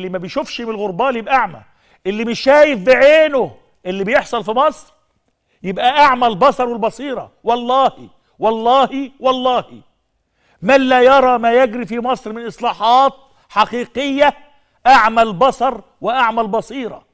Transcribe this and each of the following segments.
اللي ما بيشوفش من الغربال يبقى اعمى اللي مش شايف بعينه اللي بيحصل في مصر يبقى اعمى البصر والبصيره والله والله والله من لا يرى ما يجري في مصر من اصلاحات حقيقيه اعمى البصر واعمى البصيره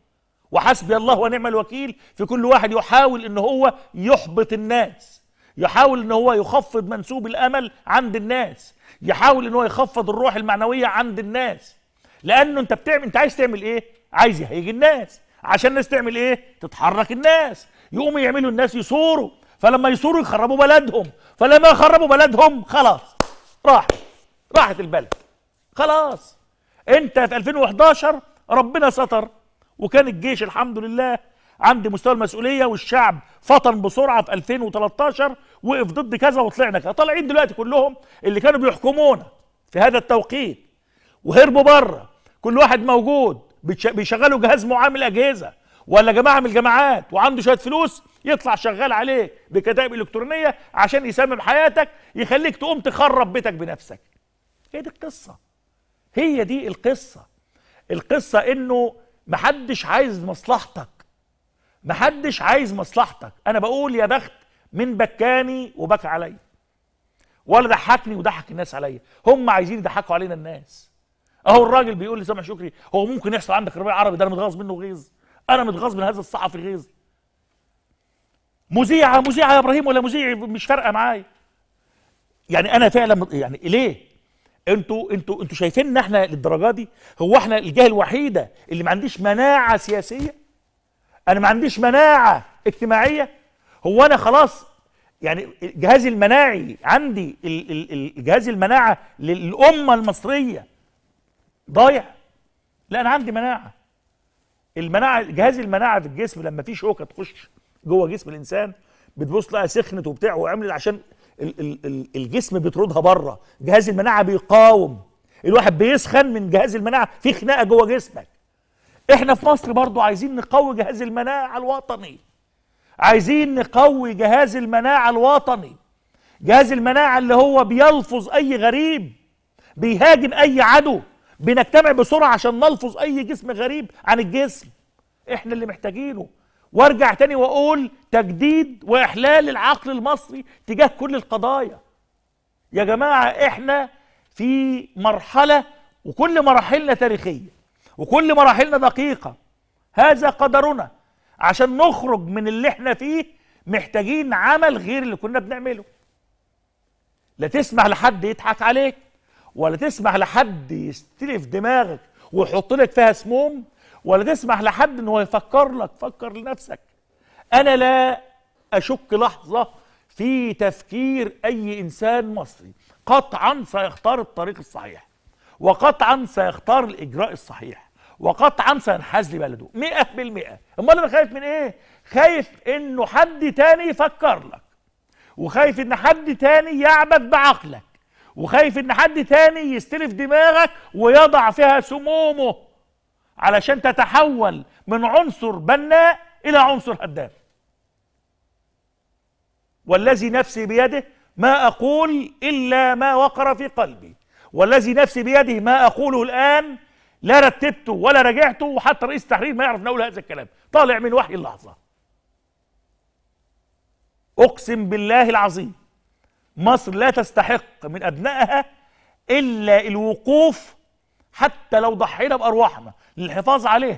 وحسبي الله ونعم الوكيل في كل واحد يحاول ان هو يحبط الناس يحاول ان هو يخفض منسوب الامل عند الناس يحاول ان هو يخفض الروح المعنويه عند الناس لانه انت بتعمل انت عايز تعمل ايه عايز يهيج الناس عشان الناس تعمل ايه تتحرك الناس يقوموا يعملوا الناس يصوروا فلما يصوروا يخربوا بلدهم فلما يخربوا بلدهم خلاص راح راحت البلد خلاص انت في 2011 ربنا ستر وكان الجيش الحمد لله عند مستوى المسؤوليه والشعب فطن بسرعه في 2013 وقف ضد كذا وطلعنا كذا طالعين دلوقتي كلهم اللي كانوا بيحكمونا في هذا التوقيت وهربوا بره كل واحد موجود بيشغلوا جهاز معامل اجهزه ولا جماعه من الجماعات وعنده شويه فلوس يطلع شغال عليك بكتائب الكترونيه عشان يسمم حياتك يخليك تقوم تخرب بيتك بنفسك هي دي القصه هي دي القصه القصه انه محدش عايز مصلحتك محدش عايز مصلحتك انا بقول يا بخت من بكاني وبكى عليا ولا ضحكني وضحك الناس عليا هم عايزين يضحكوا علينا الناس اهو الراجل بيقول لي سامح شكري هو ممكن يحصل عندك ربيع عربي ده انا متغاظ منه غيظ انا متغاظ من هذا الصحفي غيظ مذيعه مذيعه يا ابراهيم ولا مذيع مش فارقه معايا يعني انا فعلا يعني ليه انتوا انتوا انتوا شايفيننا احنا للدرجه دي هو احنا الجهه الوحيده اللي ما عنديش مناعه سياسيه انا ما عنديش مناعه اجتماعيه هو انا خلاص يعني جهازي المناعي عندي الجهاز المناعه للامه المصريه ضايع لا انا عندي مناعه المناعه جهاز المناعه في الجسم لما في شوكه تخش جوه جسم الانسان بتبص لها سخنت وبتاع وعملت عشان ال ال ال الجسم بيطردها بره جهاز المناعه بيقاوم الواحد بيسخن من جهاز المناعه في خناقه جوه جسمك احنا في مصر برضو عايزين نقوي جهاز المناعه الوطني عايزين نقوي جهاز المناعه الوطني جهاز المناعه اللي هو بيلفظ اي غريب بيهاجم اي عدو بنجتمع بسرعه عشان نلفظ اي جسم غريب عن الجسم احنا اللي محتاجينه وارجع تاني واقول تجديد واحلال العقل المصري تجاه كل القضايا يا جماعه احنا في مرحله وكل مراحلنا تاريخيه وكل مراحلنا دقيقه هذا قدرنا عشان نخرج من اللي احنا فيه محتاجين عمل غير اللي كنا بنعمله لا تسمح لحد يضحك عليك ولا تسمح لحد يستلف دماغك ويحط لك فيها سموم ولا تسمح لحد ان هو يفكر لك فكر لنفسك انا لا اشك لحظه في تفكير اي انسان مصري قطعا سيختار الطريق الصحيح وقطعا سيختار الاجراء الصحيح وقطعا سينحاز لبلده 100% امال انا خايف من ايه خايف انه حد تاني يفكر لك وخايف ان حد تاني يعبث بعقلك وخايف ان حد تاني يستلف دماغك ويضع فيها سمومه علشان تتحول من عنصر بناء الى عنصر هدام والذي نفسي بيده ما اقول الا ما وقر في قلبي والذي نفسي بيده ما اقوله الان لا رتبته ولا رجعته وحتى رئيس التحرير ما يعرف نقول هذا الكلام طالع من وحي اللحظه اقسم بالله العظيم مصر لا تستحق من أبنائها إلا الوقوف حتى لو ضحينا بأرواحنا للحفاظ عليها